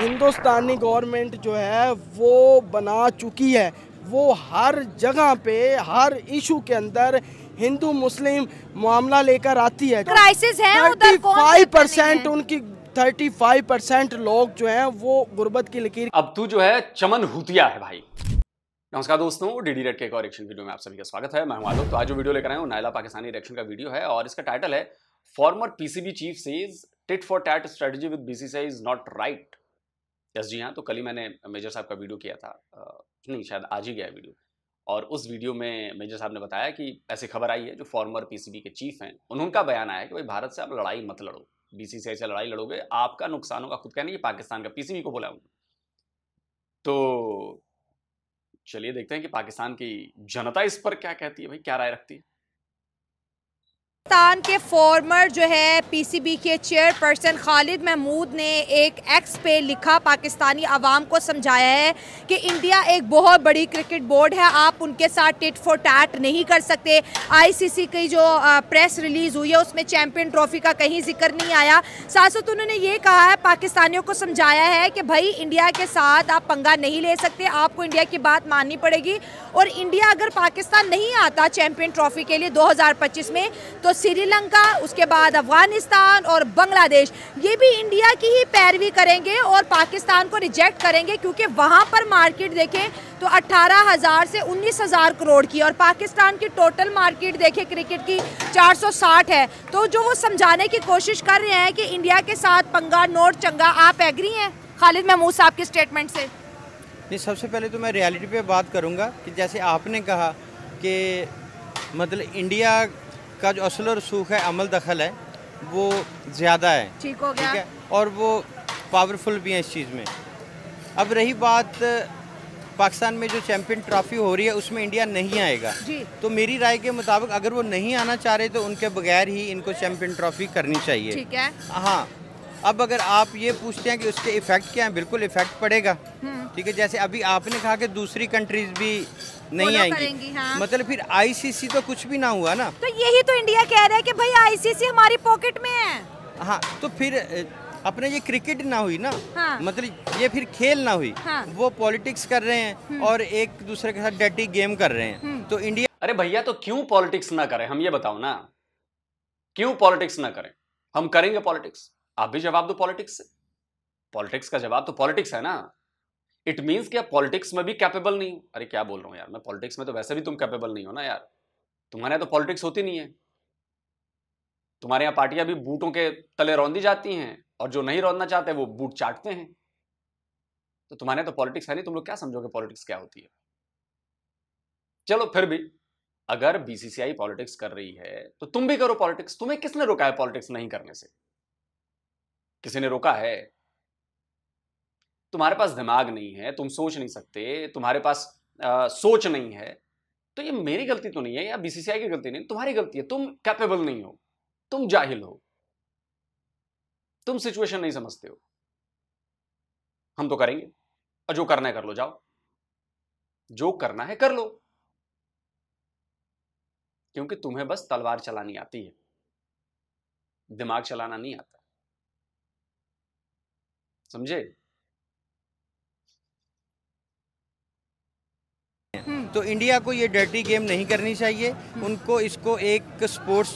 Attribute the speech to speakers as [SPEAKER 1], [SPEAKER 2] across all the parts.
[SPEAKER 1] हिंदुस्तानी government जो है वो बना चुकी है वो हर जगह पे हर इशू के अंदर हिंदू मुस्लिम मामला लेकर आती है क्राइसिस है उधर फाइव परसेंट उनकी थर्टी फाइव परसेंट लोग जो हैं वो गुर्बत की लकीर अब तू जो है चमन हुतिया है भाई नमस्कार दोस्तों
[SPEAKER 2] डीडी रेड के एक और एक्शन वीडियो में आप सभी का स्वागत है मैं हूं तो आज जो वीडियो लेकर आया हूं नायला पाकिस्तानी रिएक्शन का वीडियो है और इसका टाइटल है former PCB chief says tit for tat strategy with BCCI is not right yes जी हाँ तो कल ही मैंने मेजर साहब का वीडियो किया था नहीं शायद आज ही गया वीडियो और उस वीडियो में मेजर साहब ने बताया कि ऐसी खबर आई है जो फॉर्मर पीसीबी के चीफ हैं उनका बयान आया कि भाई भारत से आप लड़ाई मत लड़ो बीसीसीआई से लड़ाई लड़ोगे आपका नुकसान होगा खुद कहने की पाकिस्तान का पीसीबी को बोला उन्होंने तो चलिए देखते हैं कि पाकिस्तान की जनता इस पर क्या कहती है भाई क्या राय रखती है
[SPEAKER 3] पाकिस्तान के फॉर्मर जो है पीसीबी के चेयरपर्सन खालिद महमूद ने एक एक्स पे लिखा पाकिस्तानी आवाम को समझाया है कि इंडिया एक बहुत बड़ी क्रिकेट बोर्ड है आप उनके साथ टिट फॉर टैट नहीं कर सकते आईसीसी की जो प्रेस रिलीज़ हुई है उसमें चैंपियन ट्रॉफी का कहीं जिक्र नहीं आया साथ साथ उन्होंने ये कहा है पाकिस्तानियों को समझाया है कि भाई इंडिया के साथ आप पंगा नहीं ले सकते आपको इंडिया की बात माननी पड़ेगी और इंडिया अगर पाकिस्तान नहीं आता चैम्पियन ट्रॉफी के लिए दो में तो श्रीलंका उसके बाद अफगानिस्तान और बांग्लादेश ये भी इंडिया की ही पैरवी करेंगे और पाकिस्तान को रिजेक्ट करेंगे क्योंकि वहाँ पर मार्केट देखें तो अट्ठारह हज़ार से उन्नीस हज़ार करोड़ की और पाकिस्तान की टोटल मार्केट देखें क्रिकेट की 460 है तो जो वो समझाने की कोशिश कर रहे हैं कि इंडिया के साथ पंगा नोट चंगा आप एग्री हैं खालिद महमूद साहब के स्टेटमेंट से नहीं
[SPEAKER 4] सबसे पहले तो मैं रियलिटी पे बात करूँगा कि जैसे आपने कहा कि मतलब इंडिया का जो असल रसूख है अमल दखल है वो ज़्यादा है ठीक हो गया ठीक है और वो पावरफुल भी हैं इस चीज़ में अब रही बात पाकिस्तान में जो चैम्पियन ट्रॉफी हो रही है उसमें इंडिया नहीं आएगा तो मेरी राय के मुताबिक अगर वो नहीं आना चाह रहे तो उनके बगैर ही इनको चैम्पियन ट्रॉफी करनी चाहिए ठीक है हाँ अब अगर आप ये पूछते हैं कि उसके इफेक्ट क्या है बिल्कुल इफेक्ट पड़ेगा हम्म। ठीक है जैसे अभी आपने कहा कि दूसरी कंट्रीज भी नहीं आएंगी हाँ। मतलब फिर आईसीसी तो कुछ भी ना हुआ ना
[SPEAKER 3] तो यही तो इंडिया कह रहा है कि भाई आईसीसी हमारी पॉकेट में है
[SPEAKER 4] हाँ तो फिर अपने ये क्रिकेट ना हुई ना हाँ। मतलब ये फिर खेल ना हुई हाँ। वो पॉलिटिक्स कर रहे हैं हम्म। और एक दूसरे के साथ डेटी गेम कर रहे हैं हम्म। तो इंडिया अरे भैया तो क्यों पॉलिटिक्स ना करें हम ये बताओ ना क्यों
[SPEAKER 2] पॉलिटिक्स ना करें हम करेंगे पॉलिटिक्स आप भी जवाब दो पॉलिटिक्स से पॉलिटिक्स का जवाब तो पॉलिटिक्स है ना इट मीन्स कि आप पॉलिटिक्स में भी कैपेबल नहीं हो अरे क्या बोल रहा हूँ यार मैं पॉलिटिक्स में तो वैसे भी तुम कैपेबल नहीं हो ना यार तुम्हारे यहां तो पॉलिटिक्स होती नहीं है तुम्हारे यहाँ पार्टियां भी बूटों के तले रौंदी जाती हैं और जो नहीं रौंदना चाहते वो बूट चाटते हैं तो तुम्हारे तो पॉलिटिक्स है नहीं तुम लोग क्या समझोगे पॉलिटिक्स क्या होती है चलो फिर भी अगर बीसीसीआई पॉलिटिक्स कर रही है तो तुम भी करो पॉलिटिक्स तुम्हें किसने रोका है पॉलिटिक्स नहीं करने से किसी ने रोका है तुम्हारे पास दिमाग नहीं है तुम सोच नहीं सकते तुम्हारे पास आ, सोच नहीं है तो ये मेरी गलती तो नहीं है या बीसीसीआई की गलती नहीं तुम्हारी गलती है तुम कैपेबल नहीं हो तुम जाहिल हो तुम सिचुएशन नहीं समझते हो हम तो करेंगे और जो करना है कर लो जाओ जो करना है कर लो क्योंकि तुम्हें बस तलवार चलानी आती है दिमाग चलाना नहीं आता समझे
[SPEAKER 4] हम्म, तो इंडिया को ये डर्टी गेम नहीं करनी चाहिए हम्म। उनको इसको एक स्पोर्ट्स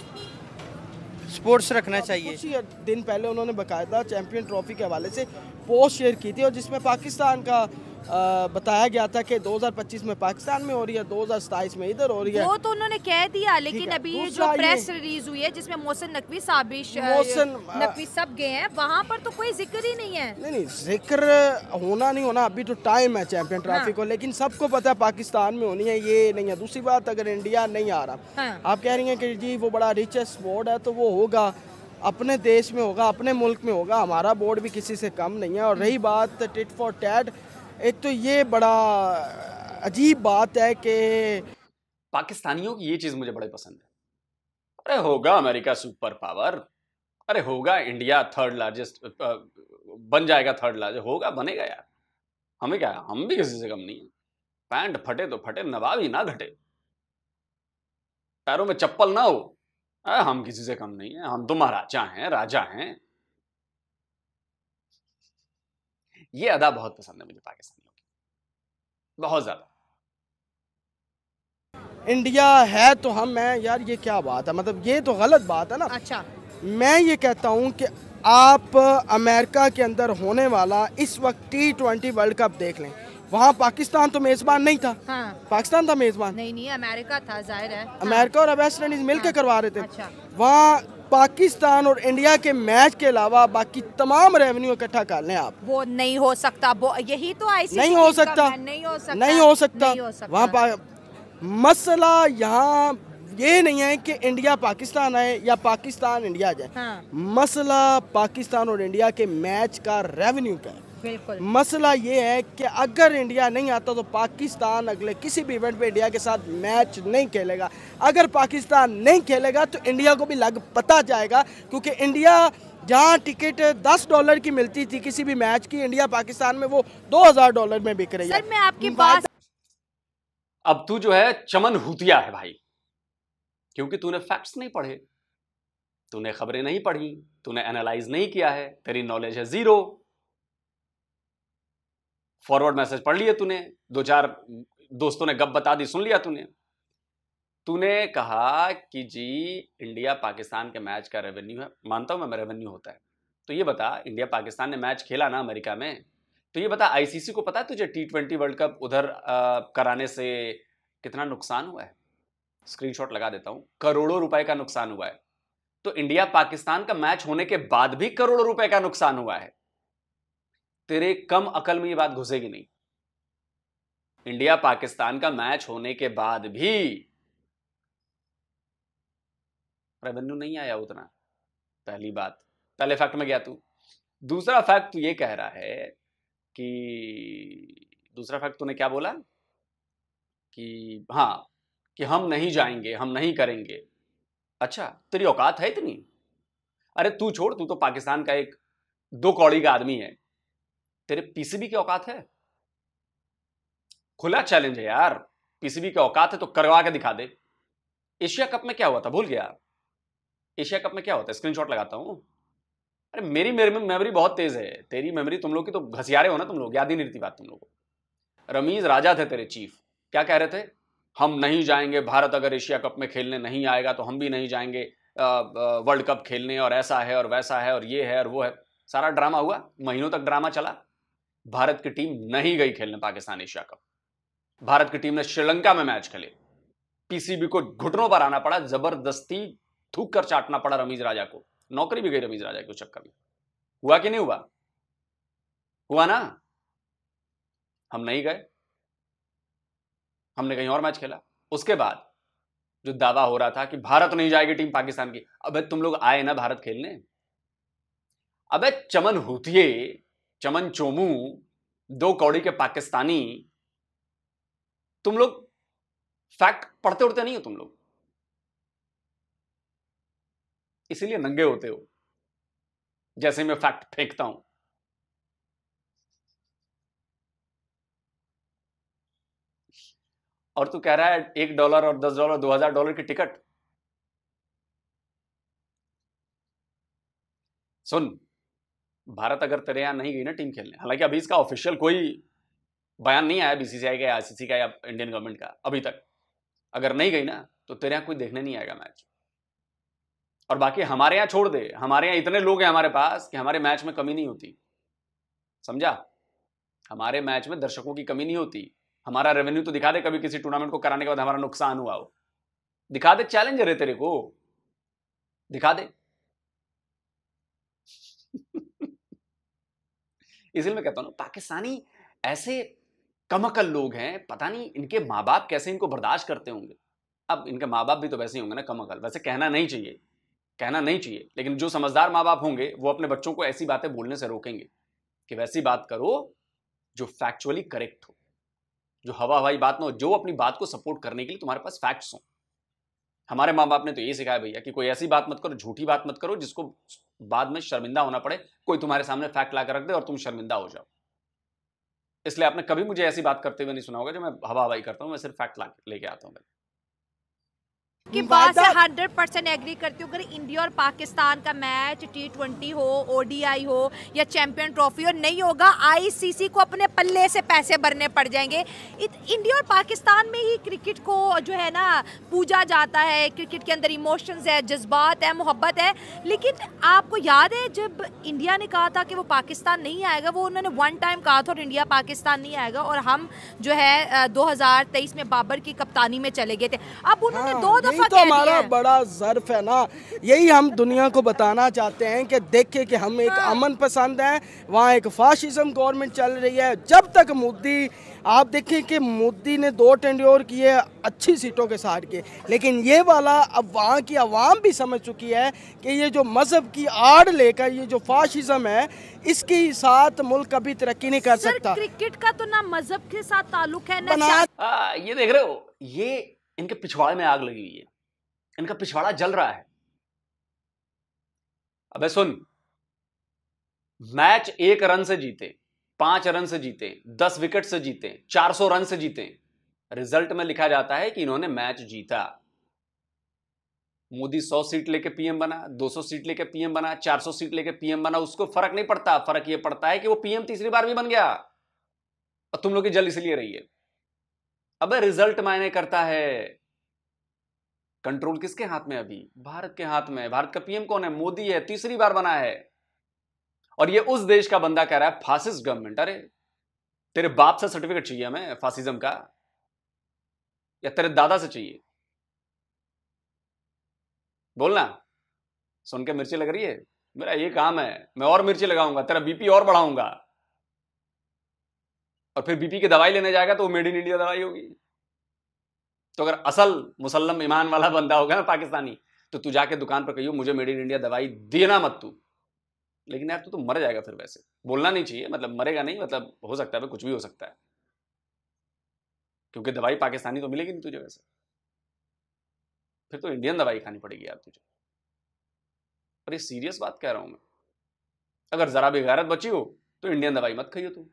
[SPEAKER 4] स्पोर्ट्स रखना चाहिए
[SPEAKER 1] कुछ दिन पहले उन्होंने बकायदा चैंपियन ट्रॉफी के हवाले से पोस्ट शेयर की थी और जिसमें पाकिस्तान का बताया गया था कि 2025 में पाकिस्तान में हो रही है दो में इधर हो रही है वो तो
[SPEAKER 3] उन्होंने कह दिया लेकिन अभी ये जो प्रेस रिलीज हुई है जिसमें मोहसिन नकवी साबिश मोहसिन नकवी सब गए हैं वहाँ पर तो कोई जिक्र ही नहीं है नहीं
[SPEAKER 1] नहीं जिक्र होना नहीं होना अभी तो टाइम है चैंपियन ट्रॉफी हाँ। को लेकिन सबको पता है पाकिस्तान में होनी है ये नहीं है दूसरी बात अगर इंडिया नहीं आ रहा हाँ। आप कह रही है की जी वो बड़ा रिचेस्ट बोर्ड है तो वो होगा अपने देश में होगा अपने मुल्क में होगा हमारा बोर्ड भी किसी से कम नहीं है और हम्म। रही बात टिट फॉर टैट एक तो ये बड़ा अजीब बात है कि
[SPEAKER 2] पाकिस्तानियों की ये चीज़ मुझे बड़े पसंद है अरे होगा अमेरिका सुपर पावर अरे होगा इंडिया थर्ड लार्जेस्ट बन जाएगा थर्ड लार्जेस्ट होगा बनेगा यार हमें क्या हम भी किसी से कम नहीं है पैंट फटे तो फटे नवाब ही ना घटे पैरों में चप्पल ना हो हम किसी से कम नहीं है हम तो महाराजा हैं राजा हैं ये अदा बहुत पसंद है मुझे पाकिस्तानियों की बहुत ज़्यादा
[SPEAKER 1] इंडिया है तो हम मैं यार ये क्या बात है मतलब ये तो गलत बात है ना अच्छा मैं ये कहता हूँ कि आप अमेरिका के अंदर होने वाला इस वक्त टी ट्वेंटी वर्ल्ड कप देख लें वहाँ पाकिस्तान तो मेजबान नहीं था हाँ। पाकिस्तान था मेजबान नहीं
[SPEAKER 3] नहीं अमेरिका था जाहिर है हाँ।
[SPEAKER 1] अमेरिका हाँ। और वेस्ट इंडीज मिलकर हाँ। करवा रहे थे अच्छा। वहाँ पाकिस्तान और इंडिया के मैच के अलावा बाकी तमाम रेवेन्यू इकट्ठा कर लें आप
[SPEAKER 3] वो नहीं हो सकता वो यही तो आईसीसी नहीं हो सकता नहीं हो सकता नहीं हो सकता
[SPEAKER 1] वहाँ मसला यहाँ ये नहीं है कि इंडिया पाकिस्तान आए या पाकिस्तान इंडिया जाए हाँ। मसला पाकिस्तान और इंडिया के मैच का रेवेन्यू का है
[SPEAKER 3] मसला
[SPEAKER 1] ये है कि अगर इंडिया नहीं आता तो पाकिस्तान अगले किसी भी इवेंट पे इंडिया के साथ मैच नहीं खेलेगा अगर पाकिस्तान नहीं खेलेगा तो इंडिया को भी लग पता जाएगा क्योंकि इंडिया जहाँ टिकट 10 डॉलर की मिलती थी किसी भी मैच की इंडिया पाकिस्तान में वो 2000 डॉलर में बिक रही है सर मैं आपकी बात
[SPEAKER 2] अब तू जो है चमन हुतिया है भाई क्योंकि तूने फैक्ट्स नहीं पढ़े तूने खबरें नहीं पढ़ी तूने एनालाइज नहीं किया है तेरी नॉलेज है जीरो फॉरवर्ड मैसेज पढ़ लिए तूने दो चार दोस्तों ने गप बता दी सुन लिया तूने तूने कहा कि जी इंडिया पाकिस्तान के मैच का रेवेन्यू है मानता हूँ मैं रेवेन्यू होता है तो ये बता इंडिया पाकिस्तान ने मैच खेला ना अमेरिका में तो ये बता आईसीसी को पता है तुझे टी ट्वेंटी वर्ल्ड कप उधर आ, कराने से कितना नुकसान हुआ है स्क्रीनशॉट लगा देता हूँ करोड़ों रुपए का नुकसान हुआ है तो इंडिया पाकिस्तान का मैच होने के बाद भी करोड़ों रुपए का नुकसान हुआ है तेरे कम अकल में ये बात घुसेगी नहीं इंडिया पाकिस्तान का मैच होने के बाद भी रेवेन्यू नहीं आया उतना पहली बात पहले फैक्ट में गया तू दूसरा फैक्ट तू ये कह रहा है कि दूसरा फैक्ट तूने क्या बोला कि हाँ कि हम नहीं जाएंगे हम नहीं करेंगे अच्छा तेरी औकात है इतनी अरे तू छोड़ तू तो पाकिस्तान का एक दो कौड़ी का आदमी है तेरे पीसीबी की औकात है खुला चैलेंज है यार पीसीबी के औकात है तो करवा के दिखा दे एशिया कप में क्या हुआ था भूल गया एशिया कप में क्या होता है स्क्रीनशॉट लगाता हूं अरे मेरी मेरी मेमोरी बहुत तेज है तेरी मेमोरी तुम लोग की तो घसियारे हो ना तुम लोग याद ही नहीं रहती बात तुम लोग रमीज राजा थे तेरे चीफ क्या कह रहे थे हम नहीं जाएंगे भारत अगर एशिया कप में खेलने नहीं आएगा तो हम भी नहीं जाएंगे वर्ल्ड कप खेलने और ऐसा है और वैसा है और ये है और वो है सारा ड्रामा हुआ महीनों तक ड्रामा चला भारत की टीम नहीं गई खेलने पाकिस्तान एशिया कप भारत की टीम ने श्रीलंका में मैच खेले पीसीबी को घुटनों पर आना पड़ा जबरदस्ती थूक कर चाटना पड़ा रमीज राजा को नौकरी भी गई रमीज राजा के चक्कर में हुआ कि नहीं हुआ हुआ ना हम नहीं गए हमने कहीं और मैच खेला उसके बाद जो दावा हो रहा था कि भारत नहीं जाएगी टीम पाकिस्तान की अबे तुम लोग आए ना भारत खेलने अबे चमन होती चमन चोमू दो कौड़ी के पाकिस्तानी तुम लोग फैक्ट पढ़ते उड़ते नहीं हो तुम लोग इसीलिए नंगे होते हो जैसे मैं फैक्ट फेंकता हूं और तू कह रहा है एक डॉलर और दस डॉलर दो हजार डॉलर की टिकट सुन भारत अगर तेरे यहाँ नहीं गई ना टीम खेलने हालांकि अभी इसका ऑफिशियल कोई बयान नहीं आया बीसीसीआई का आईसीसी का या इंडियन गवर्नमेंट का अभी तक अगर नहीं गई ना तो तेरे यहाँ कोई देखने नहीं आएगा मैच और बाकी हमारे यहाँ छोड़ दे हमारे यहाँ इतने लोग हैं हमारे पास कि हमारे मैच में कमी नहीं होती समझा हमारे मैच में दर्शकों की कमी नहीं होती हमारा रेवेन्यू तो दिखा दे कभी किसी टूर्नामेंट को कराने के बाद हमारा नुकसान हुआ हो दिखा दे चैलेंज है तेरे को दिखा दे इसलिए मैं कहता हूँ पाकिस्तानी ऐसे कमकल लोग हैं पता नहीं इनके माँ बाप कैसे इनको बर्दाश्त करते होंगे अब इनके माँ बाप भी तो वैसे ही होंगे ना कमकल वैसे कहना नहीं चाहिए कहना नहीं चाहिए लेकिन जो समझदार माँ बाप होंगे वो अपने बच्चों को ऐसी बातें बोलने से रोकेंगे कि वैसी बात करो जो फैक्चुअली करेक्ट हो जो हवा हवाई बात ना हो जो अपनी बात को सपोर्ट करने के लिए तुम्हारे पास फैक्ट्स हों हमारे माँ बाप ने तो यही सिखाया भैया कि कोई ऐसी बात मत करो झूठी बात मत करो जिसको बाद में शर्मिंदा होना पड़े कोई तुम्हारे सामने फैक्ट ला कर रख दे और तुम शर्मिंदा हो जाओ इसलिए आपने कभी मुझे ऐसी बात करते हुए नहीं सुना होगा जो मैं हवा हवाई करता हूँ मैं सिर्फ फैक्ट ला लेके
[SPEAKER 3] आता हूँ कि बात से हंड्रेड परसेंट एग्री करती हूँ अगर इंडिया और पाकिस्तान का मैच टी ट्वेंटी हो ओडीआई हो या चैंपियन ट्रॉफी हो नहीं होगा आईसीसी को अपने पल्ले से पैसे भरने पड़ जाएंगे इंडिया और पाकिस्तान में ही क्रिकेट को जो है ना पूजा जाता है क्रिकेट के अंदर इमोशंस है जज्बात है मोहब्बत है लेकिन आपको याद है जब इंडिया ने कहा था कि वो पाकिस्तान नहीं आएगा वो उन्होंने वन टाइम कहा था और इंडिया पाकिस्तान नहीं आएगा और हम जो है दो में बाबर की कप्तानी में चले गए थे अब उन्होंने हाँ, दो यही तो हमारा
[SPEAKER 1] बड़ा जर्फ है ना यही हम दुनिया को बताना चाहते हैं कि देखे कि हम एक हाँ। अमन पसंद हैं वहाँ एक फाशिज्म गवर्नमेंट चल रही है जब तक मोदी आप देखें कि मोदी ने दो टेंड्योर किए अच्छी सीटों के साथ के लेकिन ये वाला अब वहाँ की आवाम भी समझ चुकी है कि ये जो मज़हब की आड़ लेकर ये जो फाशिज़म है इसके साथ मुल्क कभी तरक्की नहीं कर सकता
[SPEAKER 3] क्रिकेट का तो ना मज़हब के साथ ताल्लुक है ना आ, हाँ, ये देख
[SPEAKER 1] रहे हो ये
[SPEAKER 2] इनके पिछवाड़े में आग लगी हुई है इनका पिछवाड़ा जल रहा है अबे सुन मैच एक रन से जीते पांच रन से जीते दस विकेट से जीते चार सौ रन से जीते रिजल्ट में लिखा जाता है कि इन्होंने मैच जीता मोदी सौ सीट लेके पीएम बना दो सौ सीट लेके पीएम बना चार सौ सीट लेके पीएम बना उसको फर्क नहीं पड़ता फर्क यह पड़ता है कि वो पीएम तीसरी बार भी बन गया और तुम लोग की जल इसलिए रही है अब रिजल्ट मायने करता है कंट्रोल किसके हाथ में अभी भारत के हाथ में भारत का पीएम कौन है मोदी है तीसरी बार बना है और ये उस देश का बंदा कह रहा है फासिस्ट गवर्नमेंट अरे तेरे बाप से सर्टिफिकेट चाहिए हमें फासिज्म का या तेरे दादा से चाहिए बोलना सुन के मिर्ची लग रही है मेरा ये काम है मैं और मिर्ची लगाऊंगा तेरा बीपी और बढ़ाऊंगा और फिर बीपी की दवाई लेने जाएगा तो वो मेड इन इंडिया दवाई होगी तो अगर असल मुसलम ईमान वाला बंदा होगा ना पाकिस्तानी तो तू जाके दुकान पर कहियो मुझे मेड इन इंडिया दवाई देना मत तू लेकिन यार तू तो मर जाएगा फिर वैसे बोलना नहीं चाहिए मतलब मरेगा नहीं मतलब हो सकता है कुछ भी हो सकता है क्योंकि दवाई पाकिस्तानी तो मिलेगी नहीं तुझे वैसे फिर तो इंडियन दवाई खानी पड़ेगी यार तुझे पर ये सीरियस बात कह रहा हूं मैं अगर जरा भी गैरत बची हो तो इंडियन दवाई मत खाइयो तू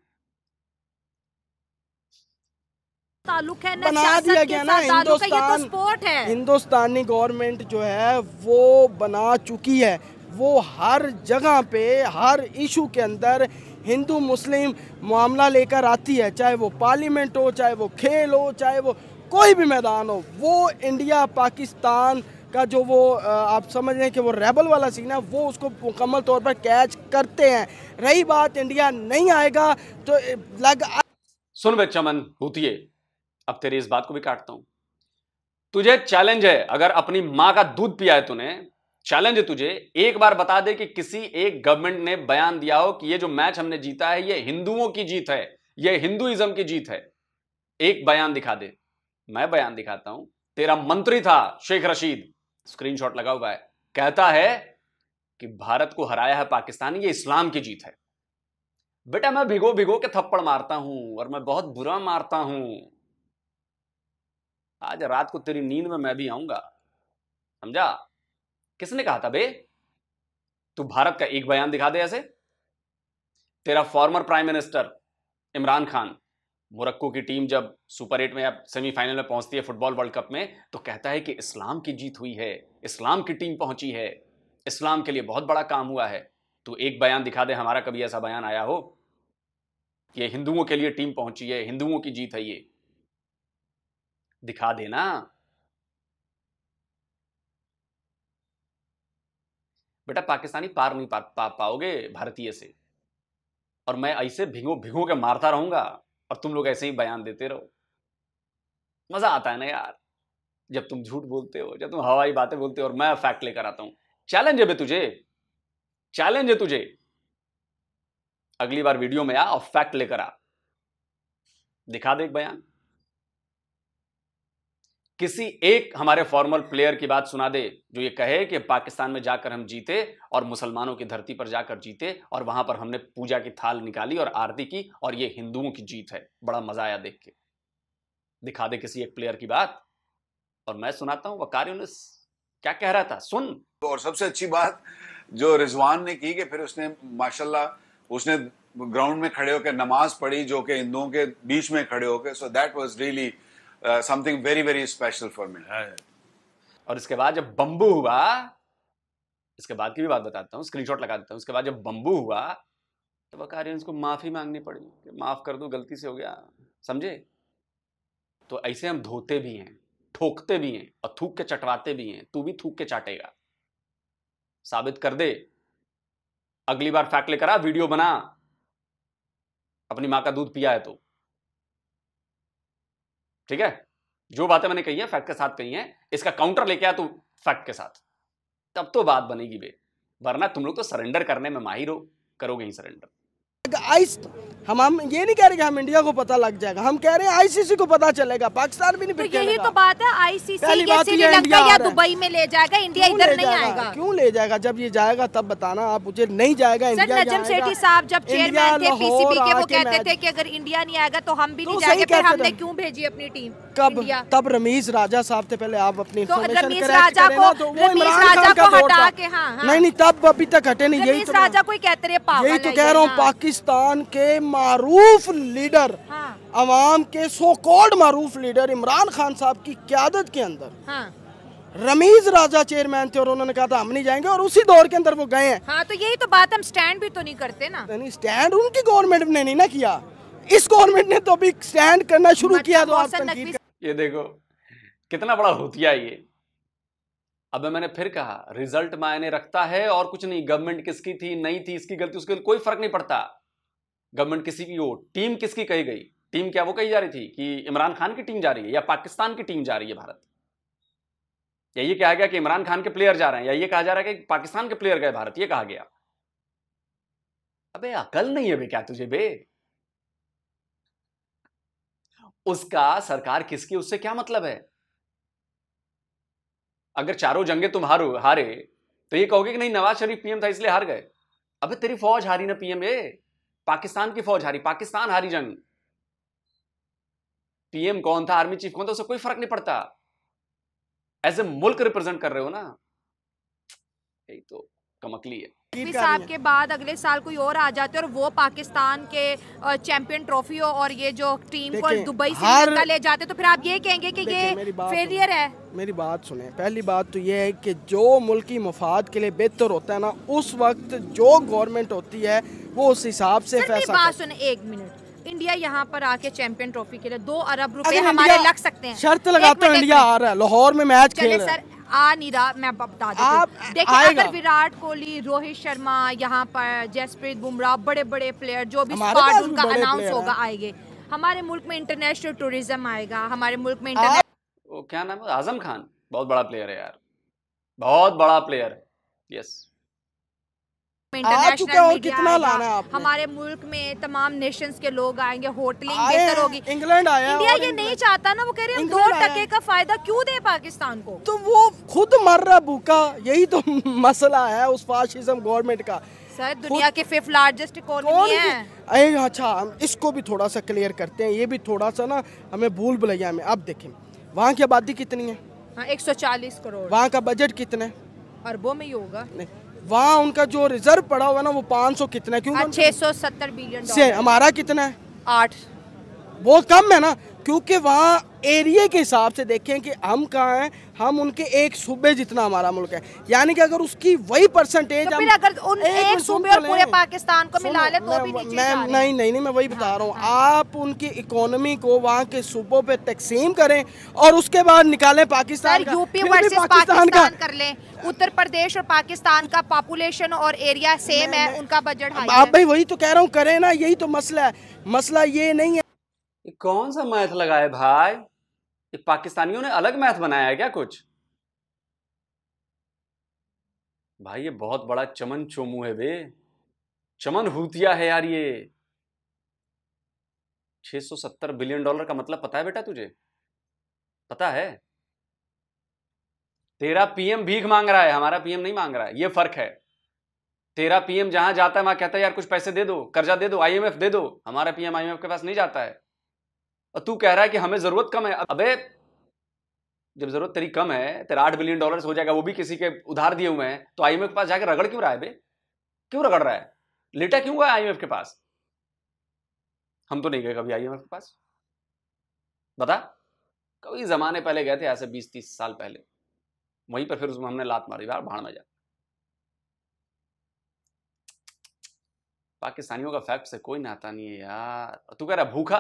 [SPEAKER 3] तालुक है ना बना दिया गया ना हिंदुस्तान तो है
[SPEAKER 1] हिंदुस्तानी गवर्नमेंट जो है वो बना चुकी है वो हर जगह पे हर इशू के अंदर हिंदू मुस्लिम मामला लेकर आती है चाहे वो पार्लियामेंट हो चाहे वो खेल हो चाहे वो कोई भी मैदान हो वो इंडिया पाकिस्तान का जो वो आप समझ रहे हैं कि वो रेबल वाला सीन है वो उसको मुकम्मल तौर पर कैच करते हैं रही बात इंडिया नहीं आएगा तो लग
[SPEAKER 2] सुन बे चमन होती अब तेरे इस बात को भी काटता हूं तुझे चैलेंज है अगर अपनी मां का दूध पिया है तूने चैलेंज है तुझे एक बार बता दे कि किसी एक गवर्नमेंट ने बयान दिया हो कि ये जो मैच हमने जीता है ये हिंदुओं की जीत है ये हिंदुइज्म की जीत है एक बयान दिखा दे मैं बयान दिखाता हूं तेरा मंत्री था शेख रशीद स्क्रीनशॉट लगा हुआ है कहता है कि भारत को हराया है पाकिस्तान ये इस्लाम की जीत है बेटा मैं भिगो भिगो के थप्पड़ मारता हूं और मैं बहुत बुरा मारता हूं आज रात को तेरी नींद में मैं भी आऊंगा समझा किसने कहा था बे तू भारत का एक बयान दिखा दे ऐसे तेरा former prime minister Imran Khan Morocco की टीम जब सुपर एट में या सेमीफाइनल में पहुंचती है फुटबॉल वर्ल्ड कप में तो कहता है कि इस्लाम की जीत हुई है इस्लाम की टीम पहुंची है इस्लाम के लिए बहुत बड़ा काम हुआ है तू एक बयान दिखा दे हमारा कभी ऐसा बयान आया हो कि हिंदुओं के लिए टीम पहुंची है हिंदुओं की जीत है ये दिखा देना बेटा पाकिस्तानी पार नहीं पा, पा पाओगे भारतीय से और मैं ऐसे भिगो भिगो के मारता रहूंगा और तुम लोग ऐसे ही बयान देते रहो मजा आता है ना यार जब तुम झूठ बोलते हो जब तुम हवाई बातें बोलते हो और मैं फैक्ट लेकर आता हूं चैलेंज है तुझे चैलेंज है तुझे अगली बार वीडियो में आ और फैक्ट लेकर आ दिखा दे एक बयान किसी एक हमारे फॉर्मल प्लेयर की बात सुना दे जो ये कहे कि पाकिस्तान में जाकर हम जीते और मुसलमानों की धरती पर जाकर जीते और वहां पर हमने पूजा की थाल निकाली और आरती की और ये हिंदुओं की जीत है बड़ा मजा आया देख के दिखा दे किसी एक प्लेयर की बात और मैं सुनाता हूँ वकारी क्या कह रहा था सुन और सबसे अच्छी बात जो रिजवान ने की कि फिर उसने माशाल्लाह उसने ग्राउंड में खड़े होकर नमाज पढ़ी जो कि हिंदुओं के बीच में खड़े होकर so that was really really something very very special for me और इसके बाद जब बम्बू हुआ इसके बाद की भी बात बताता हूँ स्क्रीनशॉट लगा देता हूँ उसके बाद जब बम्बू हुआ तो वकारियंस को माफ़ी मांगनी पड़ी कि माफ़ कर दो गलती से हो गया समझे तो ऐसे हम धोते भी हैं ठोकते भी हैं और थूक के चटवाते भी हैं तू भी थूक के चाटेगा साबित कर दे अगली बार फैक्ट लेकर आ वीडियो बना अपनी माँ का दूध पिया है तो ठीक है जो बातें मैंने कही है फैक्ट के साथ कही है इसका काउंटर लेके आया तू फैक्ट के साथ तब तो बात बनेगी बे वरना तुम लोग तो सरेंडर करने में माहिर हो करोगे ही सरेंडर
[SPEAKER 1] आइस हम हम ये नहीं कह रहे कि हम इंडिया को पता लग जाएगा हम कह रहे हैं आईसीसी को पता चलेगा पाकिस्तान भी नहीं तो यही तो बात
[SPEAKER 3] है आईसीसी श्रीलंका तो या दुबई में ले जाएगा इंडिया इधर नहीं आएगा
[SPEAKER 1] क्यों ले जाएगा जब ये जाएगा तब बताना आप मुझे नहीं जाएगा इंडिया नजम सेठी साहब जब चेयरमैन थे पीसीबी के वो कहते
[SPEAKER 3] थे कि अगर इंडिया नहीं आएगा तो हम भी तो नहीं जाएंगे हमने क्यों भेजी अपनी टीम
[SPEAKER 1] कब तब रमेश राजा साहब थे पहले आप अपनी तो हाँ, हाँ। नहीं नहीं तब अभी तक हटे नहीं यही राजा
[SPEAKER 3] को कहते रहे यही तो कह रहा हूँ हाँ। पाकिस्तान
[SPEAKER 1] पाकिस्तान के मारूफ लीडर हाँ। अवाम हाँ। के सो कॉल्ड मारूफ लीडर इमरान खान साहब की क्यादत के अंदर हाँ। रमीज राजा चेयरमैन थे और उन्होंने कहा था हम नहीं जाएंगे और उसी दौर के अंदर वो गए हैं
[SPEAKER 3] हाँ तो यही तो बात हम स्टैंड भी तो नहीं करते ना नहीं स्टैंड
[SPEAKER 1] उनकी गवर्नमेंट ने नहीं ना किया इस गवर्नमेंट ने तो अभी स्टैंड करना शुरू किया तो आप
[SPEAKER 2] ये देखो कितना बड़ा होतिया ये अब मैंने फिर कहा रिजल्ट मायने रखता है और कुछ नहीं गवर्नमेंट किसकी थी नहीं थी इसकी गलती उसके कोई फर्क नहीं पड़ता गवर्नमेंट किसी की हो टीम किसकी कही गई टीम क्या वो कही जा रही थी कि इमरान खान की टीम जा रही है या पाकिस्तान की टीम जा रही है भारत या ये कहा गया कि इमरान खान के प्लेयर जा रहे हैं या ये कहा जा रहा है कि पाकिस्तान के प्लेयर गए भारत ये कहा गया अबे अकल नहीं है बे क्या तुझे बे उसका सरकार किसकी उससे क्या मतलब है अगर चारों जंगे तुम हारो हारे तो ये कहोगे कि नहीं नवाज शरीफ पीएम था इसलिए हार गए अबे तेरी फौज हारी ना पीएम ए पाकिस्तान की फौज हारी पाकिस्तान हारी जंग पीएम कौन था आर्मी चीफ कौन था उससे कोई फर्क नहीं पड़ता एज ए मुल्क रिप्रेजेंट कर रहे हो ना यही तो कमकली है साहब
[SPEAKER 3] के बाद अगले साल कोई और आ जाते और वो पाकिस्तान के चैंपियन ट्रॉफी हो और ये जो टीम को दुबई से हर... ले जाते तो फिर आप ये कहेंगे कि ये फेलियर है
[SPEAKER 1] मेरी बात सुने पहली बात तो ये है कि जो मुल्की मफाद के लिए बेहतर होता है ना उस वक्त जो गवर्नमेंट होती है वो उस हिसाब से फैसला
[SPEAKER 3] सुने एक मिनट इंडिया यहाँ पर आके चैंपियन ट्रॉफी के लिए दो अरब रुपए हमारे लग सकते हैं शर्त लगाते हैं इंडिया आ
[SPEAKER 1] रहा है लाहौर में मैच खेल सर
[SPEAKER 3] आ नहीं रहा मैं बता दूं देखिए अगर विराट कोहली रोहित शर्मा यहाँ पर जसप्रीत बुमराह बड़े बड़े प्लेयर जो भी स्पॉट उनका अनाउंस होगा आएंगे हमारे मुल्क में इंटरनेशनल टूरिज्म आएगा हमारे मुल्क में इंटरनेशनल
[SPEAKER 2] वो क्या नाम है आजम खान बहुत बड़ा प्लेयर है यार बहुत बड़ा प्लेयर है यस
[SPEAKER 1] इंटरनेशनल कितना लाना
[SPEAKER 3] हमारे मुल्क में तमाम नेशंस के लोग आएंगे होटलिंग बेहतर होगी
[SPEAKER 1] इंग्लैंड आया इंडिया ये नहीं
[SPEAKER 3] चाहता ना वो कह रहे हैं दो टके का फायदा क्यों दे पाकिस्तान को तो
[SPEAKER 1] वो खुद मर रहा भूखा यही तो मसला है उस फाशिज्म गवर्नमेंट का
[SPEAKER 3] सर दुनिया के फिफ्थ लार्जेस्ट इकोनॉमी
[SPEAKER 1] है अच्छा हम इसको भी थोड़ा सा क्लियर करते हैं ये भी थोड़ा सा ना हमें भूल भुलैया में अब देखें वहाँ की आबादी कितनी है
[SPEAKER 3] हाँ, एक सौ चालीस करोड़
[SPEAKER 1] वहाँ का बजट कितना है
[SPEAKER 3] अरबों में ही होगा नहीं
[SPEAKER 1] वहाँ उनका जो रिजर्व पड़ा हुआ ना वो पाँच सौ कितना है क्यों हाँ, छह
[SPEAKER 3] सौ सत्तर बिलियन से हमारा
[SPEAKER 1] कितना है आठ वो कम है ना क्योंकि वहाँ एरिए के हिसाब से देखें कि हम कहाँ हैं हम उनके एक सूबे जितना हमारा मुल्क है यानी कि अगर उसकी वही परसेंटेज तो अगर उन एक, एक सूबे तो और पूरे पाकिस्तान को मिला ले तो भी नीचे मैं नहीं नहीं नहीं मैं वही बता हाँ, रहा हूँ हाँ। आप उनकी इकोनॉमी को वहाँ के सूबों पे तकसीम करें और उसके बाद निकालें पाकिस्तान यूपी पाकिस्तान का
[SPEAKER 3] कर लें उत्तर प्रदेश और पाकिस्तान का पॉपुलेशन और एरिया सेम है उनका बजट आप
[SPEAKER 1] भाई वही तो कह रहा हूँ करे ना यही तो मसला है मसला ये नहीं है कौन सा मैथ
[SPEAKER 2] लगाए भाई ये पाकिस्तानियों ने अलग मैथ बनाया है क्या कुछ भाई ये बहुत बड़ा चमन चोमू है बे चमन हुतिया है यार ये 670 बिलियन डॉलर का मतलब पता है बेटा तुझे पता है तेरा पीएम भीख मांग रहा है हमारा पीएम नहीं मांग रहा है ये फर्क है तेरा पीएम जहां जाता है वहां कहता है यार कुछ पैसे दे दो कर्जा दे दो आईएमएफ दे दो हमारा पीएम आईएमएफ के पास नहीं जाता है और तू कह रहा है कि हमें जरूरत कम है अबे जब जरूरत तेरी कम है तेरा आठ बिलियन डॉलर हो जाएगा वो भी किसी के उधार दिए हुए हैं तो आई के पास जाकर रगड़ क्यों रहा है बे क्यों रगड़ रहा है लेटा क्यों हुआ है आईएमएफ के पास हम तो नहीं गए कभी आईएमएफ के पास बता कभी जमाने पहले गए थे ऐसे बीस तीस साल पहले वहीं पर फिर उसमें हमने लात मारी बाहर भाड़ में जा पाकिस्तानियों का फैक्ट से कोई नाता नहीं है यार तू कह रहा भूखा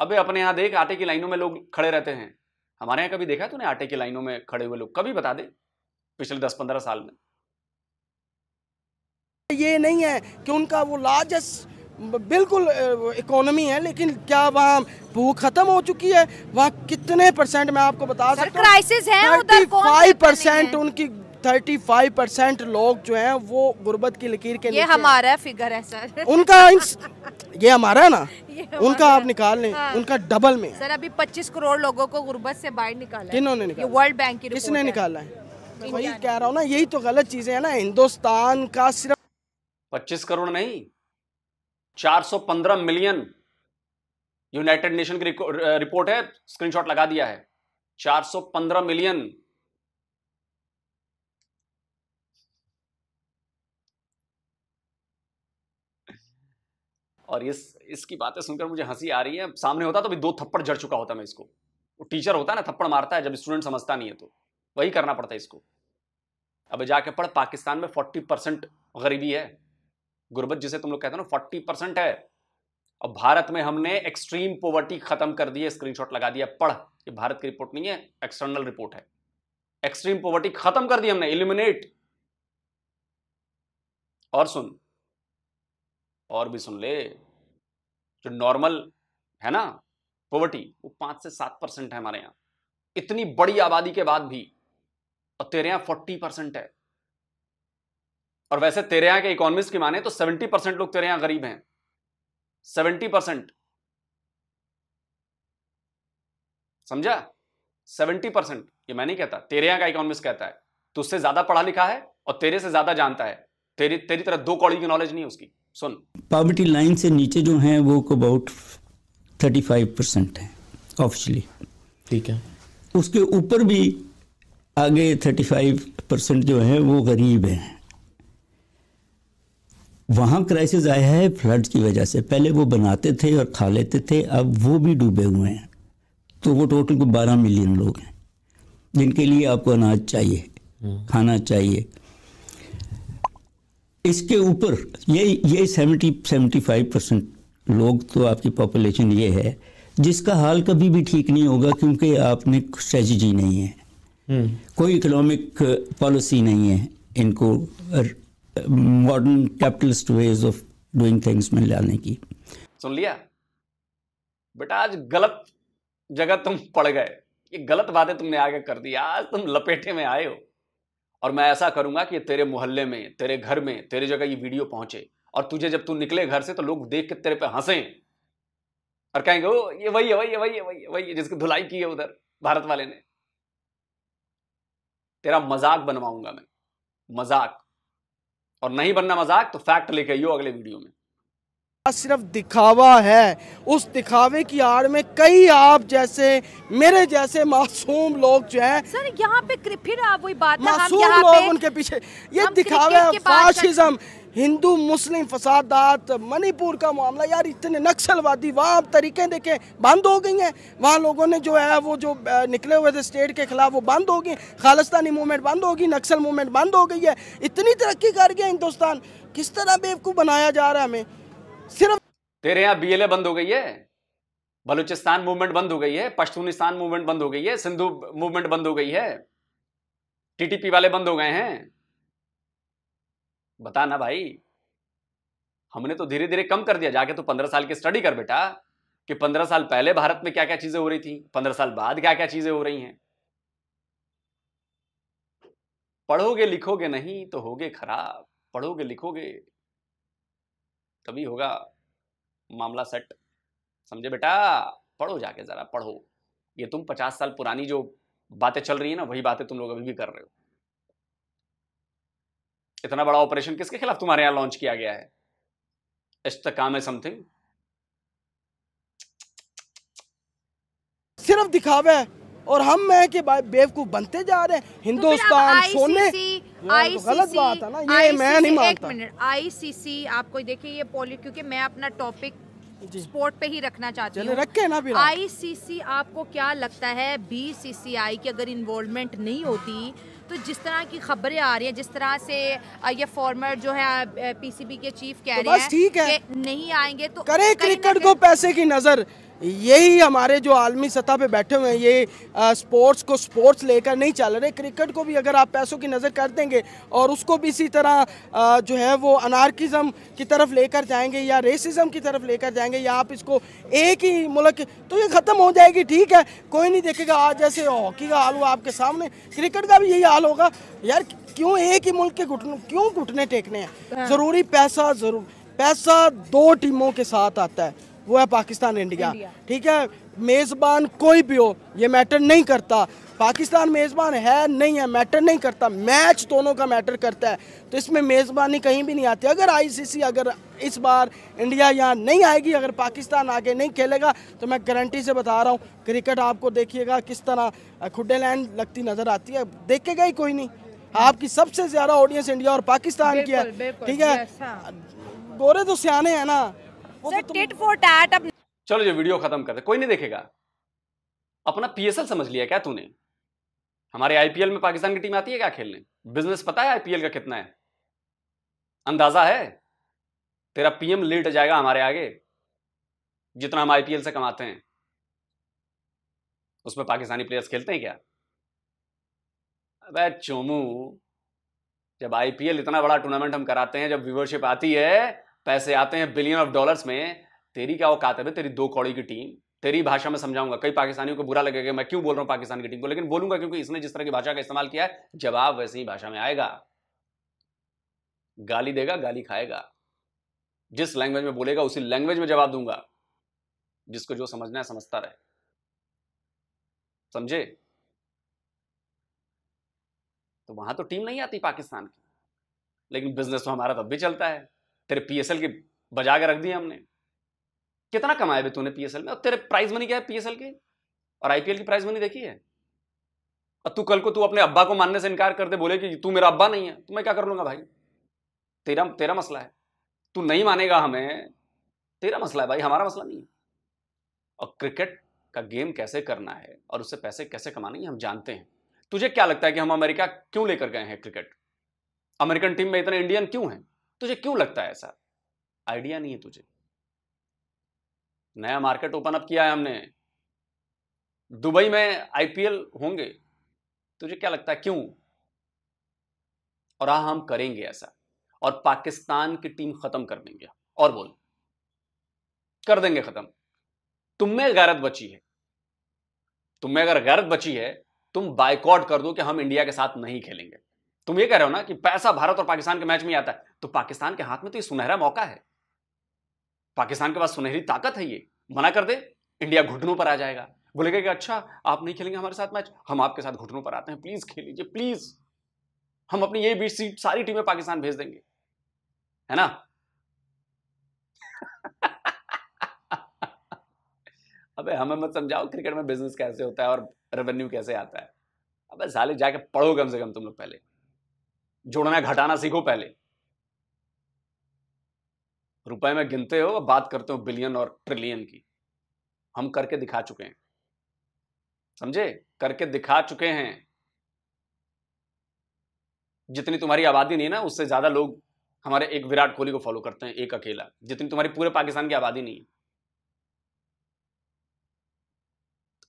[SPEAKER 2] अबे अपने यहाँ देख आटे की लाइनों में लोग खड़े रहते हैं हमारे यहाँ कभी देखा तूने आटे की लाइनों में खड़े हुए लोग कभी बता दे पिछले दस पंद्रह साल में
[SPEAKER 1] ये नहीं है कि उनका वो लार्जेस्ट बिल्कुल इकोनॉमी है लेकिन क्या वहाँ भूख खत्म हो चुकी है वहाँ कितने परसेंट मैं आपको बता सकता हूँ थर्टी फाइव परसेंट उनकी थर्टी फाइव परसेंट लोग जो हैं वो गुर्बत की लकीर के ये हमारा
[SPEAKER 3] फिगर है सर उनका
[SPEAKER 1] ये हमारा है ना
[SPEAKER 3] उनका आप निकाल लें हाँ। उनका डबल में सर अभी पच्चीस करोड़ लोगों को गुर्बत से बाहर निकाला किन्होंने निकाला वर्ल्ड बैंक की किसने निकाला
[SPEAKER 1] है वही कह रहा हूँ ना यही तो गलत चीजें है ना हिंदुस्तान का सिर्फ
[SPEAKER 2] पच्चीस करोड़ नहीं 415 मिलियन यूनाइटेड नेशन की रिपोर्ट है स्क्रीनशॉट लगा दिया है 415 मिलियन और इस इसकी बातें सुनकर मुझे हंसी आ रही है सामने होता तो भी दो थप्पड़ जड़ चुका होता मैं इसको वो टीचर होता है ना थप्पड़ मारता है जब स्टूडेंट समझता नहीं है तो वही करना पड़ता है इसको अब जाके पढ़ पाकिस्तान में फोर्टी परसेंट गरीबी है गुर्बत जिसे तुम लोग कहते हो ना फोर्टी परसेंट है और भारत में हमने एक्सट्रीम पोवर्टी खत्म कर दी है स्क्रीनशॉट लगा दिया पढ़ ये भारत की रिपोर्ट नहीं है एक्सटर्नल रिपोर्ट है एक्सट्रीम पोवर्टी खत्म कर दी हमने इलिमिनेट और सुन और भी सुन ले जो नॉर्मल है ना पोवर्टी वो पांच से सात परसेंट है हमारे यहां इतनी बड़ी आबादी के बाद भी और तेरे यहां फोर्टी परसेंट है और वैसे तेरे यहां के इकोनॉमिस्ट की माने तो सेवेंटी परसेंट लोग तेरे यहां गरीब हैं सेवेंटी परसेंट समझा सेवेंटी परसेंट ये मैं नहीं कहता तेरे यहां का इकोनॉमिस्ट कहता है तो उससे ज्यादा पढ़ा लिखा है और तेरे से ज्यादा जानता है तेरी तेरी तरह दो कौड़ी की नॉलेज नहीं है उसकी सुन पॉवर्टी लाइन से नीचे जो है वो अबाउट थर्टी फाइव परसेंट है ऑफिशियली ठीक है उसके ऊपर भी आगे थर्टी फाइव परसेंट जो है वो गरीब हैं वहाँ क्राइसिस आया है फ्लड की वजह से पहले वो बनाते थे और खा लेते थे अब वो भी डूबे हुए हैं तो वो टोटल को बारह मिलियन लोग हैं जिनके लिए आपको अनाज चाहिए हम्म। खाना चाहिए इसके ऊपर ये ये सेवेंटी सेवेंटी फाइव परसेंट लोग तो आपकी पॉपुलेशन ये है जिसका हाल कभी भी ठीक नहीं होगा क्योंकि आपने स्ट्रेटी नहीं है हम्म। कोई इकोनॉमिक पॉलिसी नहीं है इनको modern capitalist ways of doing things में लाने की सुन लिया बेटा आज गलत जगह तुम पड़ गए ये गलत बातें तुमने आगे कर दी आज तुम लपेटे में आए हो और मैं ऐसा करूंगा कि तेरे मोहल्ले में तेरे घर में तेरे जगह ये वीडियो पहुंचे और तुझे जब तू निकले घर से तो लोग देख के तेरे पे हंसे और कहेंगे ओ ये वही है वही है वही है वही है वही है जिसकी धुलाई की है उधर भारत वाले ने तेरा मजाक बनवाऊंगा मैं मजाक और नहीं बनना मजाक तो फैक्ट लेके आइयो अगले वीडियो में
[SPEAKER 1] सिर्फ दिखावा है उस दिखावे की आड़ में कई आप जैसे मेरे जैसे मासूम लोग जो है
[SPEAKER 3] सर यहाँ पे फिर आप वही बात मासूम लोग उनके
[SPEAKER 1] पीछे ये दिखावे फाशिज्म हिंदू मुस्लिम फसादात मणिपुर का मामला यार इतने नक्सलवादी वहाँ आप तरीके देखें बंद हो गई हैं वहाँ लोगों ने जो है वो जो निकले हुए थे स्टेट के खिलाफ वो बंद हो गई खालिस्तानी मूवमेंट बंद हो गई नक्सल मूवमेंट बंद हो गई है इतनी तरक्की कर गया हिंदुस्तान किस तरह बेवकूफ़ बनाया जा रहा है हमें
[SPEAKER 2] सिर्फ तेरे यहाँ बी बंद हो गई है बलूचिस्तान मूवमेंट बंद हो गई है पश्तूनिस्तान मूवमेंट बंद हो गई है सिंधु मूवमेंट बंद हो गई है टीटीपी वाले बंद हो गए हैं बताना भाई हमने तो धीरे धीरे कम कर दिया जाके तो पंद्रह साल की स्टडी कर बेटा कि पंद्रह साल पहले भारत में क्या क्या चीजें हो रही थी पंद्रह साल बाद क्या क्या चीजें हो रही हैं पढ़ोगे लिखोगे नहीं तो होगे खराब पढ़ोगे लिखोगे तभी होगा मामला सेट समझे बेटा पढ़ो जाके जरा पढ़ो ये तुम पचास साल पुरानी जो बातें चल रही है ना वही बातें तुम लोग अभी भी कर रहे हो इतना बड़ा ऑपरेशन किसके खिलाफ तुम्हारे यहां लॉन्च किया गया है इश्तकाम है समथिंग
[SPEAKER 1] सिर्फ दिखावे और हम है कि बेवकूफ बनते जा रहे हैं तो हिंदुस्तान तो सोने गलत बात है ना ये मैं नहीं
[SPEAKER 3] आईसीसी आपको देखिए ये पॉली क्योंकि मैं अपना टॉपिक स्पोर्ट पे ही रखना चाहती हूँ रखे ना फिर आईसीसी आपको क्या लगता है बीसीसीआई की अगर इन्वॉल्वमेंट नहीं होती तो जिस तरह की खबरें आ रही है जिस तरह से ये फॉर्मर जो है पीसीबी के चीफ कह तो रहे हैं है नहीं आएंगे तो
[SPEAKER 1] करे क्रिकेट को पैसे की नज़र यही हमारे जो आलमी सतह पे बैठे हुए हैं ये आ, स्पोर्ट्स को स्पोर्ट्स लेकर नहीं चल रहे क्रिकेट को भी अगर आप पैसों की नज़र कर देंगे और उसको भी इसी तरह आ, जो है वो अनारकिज़म की तरफ लेकर जाएंगे या रेसिज्म की तरफ लेकर जाएंगे या आप इसको एक ही मुल्क तो ये ख़त्म हो जाएगी ठीक है कोई नहीं देखेगा आज जैसे हॉकी का हाल हुआ आपके सामने क्रिकेट का भी यही सवाल होगा यार क्यों एक ही मुल्क के घुटने क्यों घुटने टेकने हैं हाँ। जरूरी पैसा जरूर पैसा दो टीमों के साथ आता है वो है पाकिस्तान इंडिया ठीक है मेज़बान कोई भी हो ये मैटर नहीं करता पाकिस्तान मेज़बान है नहीं है मैटर नहीं करता मैच दोनों का मैटर करता है तो इसमें मेज़बानी कहीं भी नहीं आती अगर आईसीसी अगर इस बार इंडिया यहाँ नहीं आएगी अगर पाकिस्तान आगे नहीं खेलेगा तो मैं गारंटी से बता रहा हूँ क्रिकेट आपको देखिएगा किस तरह खुडे लाइन लगती नज़र आती है देखेगा ही कोई नहीं आपकी सबसे ज़्यादा ऑडियंस इंडिया और पाकिस्तान की है ठीक है हाँ। गोरे तो सियाने हैं ना
[SPEAKER 3] तो चलो
[SPEAKER 2] ये वीडियो खत्म कर दे कोई नहीं देखेगा अपना पीएसएल समझ लिया क्या तूने हमारे आईपीएल में पाकिस्तान की टीम आती है क्या खेलने बिजनेस पता है आईपीएल का कितना है अंदाजा है तेरा पीएम लेट जाएगा हमारे आगे जितना हम आईपीएल से कमाते हैं उसमें पाकिस्तानी प्लेयर्स खेलते हैं क्या अबे चोमू जब आईपीएल इतना बड़ा टूर्नामेंट हम कराते हैं जब व्यूवरशिप आती है पैसे आते हैं बिलियन ऑफ डॉलर्स में तेरी क्या औकात है तेरी दो कौड़ी की टीम तेरी भाषा में समझाऊंगा कई पाकिस्तानियों को बुरा लगेगा मैं क्यों बोल रहा हूँ पाकिस्तान की टीम को लेकिन बोलूंगा क्योंकि इसने जिस तरह की भाषा का इस्तेमाल किया है जवाब वैसे ही भाषा में आएगा गाली देगा गाली खाएगा जिस लैंग्वेज में बोलेगा उसी लैंग्वेज में जवाब दूंगा जिसको जो समझना है समझता रहे समझे तो वहां तो टीम नहीं आती पाकिस्तान की लेकिन बिजनेस तो हमारा तब भी चलता है तेरे पीएसएल की बजा के रख दिया हमने कितना कमाया भी तूने पीएसएल में और तेरे प्राइज मनी क्या है पीएसएल की और आईपीएल की प्राइज मनी देखी है और तू कल को तू अपने अब्बा को मानने से इनकार कर दे बोले कि तू मेरा अब्बा नहीं है तो मैं क्या कर लूंगा भाई तेरा तेरा मसला है तू नहीं मानेगा हमें तेरा मसला है भाई हमारा मसला नहीं है और क्रिकेट का गेम कैसे करना है और उससे पैसे कैसे कमाने हम जानते हैं तुझे क्या लगता है कि हम अमेरिका क्यों लेकर गए हैं क्रिकेट अमेरिकन टीम में इतने इंडियन क्यों हैं तुझे क्यों लगता है ऐसा आइडिया नहीं है तुझे नया मार्केट ओपन अप किया है हमने दुबई में आईपीएल होंगे तुझे क्या लगता है क्यों और हाँ हम करेंगे ऐसा और पाकिस्तान की टीम खत्म कर देंगे और बोल कर देंगे खत्म तुम में गैरत बची है तुम में अगर गैरत बची है तुम बाइकॉट कर दो कि हम इंडिया के साथ नहीं खेलेंगे तुम ये कह रहे हो ना कि पैसा भारत और पाकिस्तान के मैच में आता है तो पाकिस्तान के हाथ में तो ये सुनहरा मौका है पाकिस्तान के पास सुनहरी ताकत है ये मना कर दे इंडिया घुटनों पर आ जाएगा बोलेगा कि अच्छा आप नहीं खेलेंगे हमारे साथ मैच हम आपके साथ घुटनों पर आते हैं प्लीज खेल लीजिए प्लीज हम अपनी ये बीस सीट सारी टीमें पाकिस्तान भेज देंगे है ना अबे हमें मत समझाओ क्रिकेट में बिजनेस कैसे होता है और रेवेन्यू कैसे आता है अबे साले जाके पढ़ो कम से कम तुम लोग पहले जोड़ना घटाना सीखो पहले रुपए में गिनते हो और बात करते हो बिलियन और ट्रिलियन की हम करके दिखा चुके हैं समझे करके दिखा चुके हैं जितनी तुम्हारी आबादी नहीं ना उससे ज्यादा लोग हमारे एक विराट कोहली को फॉलो करते हैं एक अकेला जितनी तुम्हारी पूरे पाकिस्तान की आबादी नहीं है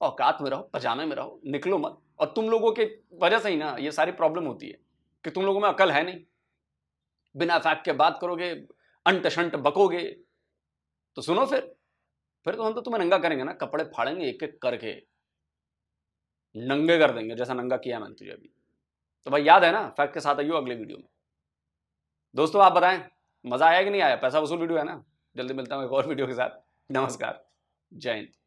[SPEAKER 2] औकात में रहो पजामे में रहो निकलो मत और तुम लोगों के वजह से ही ना ये सारी प्रॉब्लम होती है कि तुम लोगों में अकल है नहीं बिना फैक्ट के बात करोगे अंट शंट बकोगे तो सुनो फिर फिर तो हम तो तुम्हें नंगा करेंगे ना कपड़े फाड़ेंगे एक एक करके नंगे कर देंगे जैसा नंगा किया मैंने तुझे अभी तो भाई याद है ना फैक्ट के साथ आइयो अगले वीडियो में दोस्तों आप बताएं मज़ा आया कि नहीं आया पैसा वसूल वीडियो है ना जल्दी मिलता हूँ एक और वीडियो के साथ नमस्कार
[SPEAKER 3] जय हिंद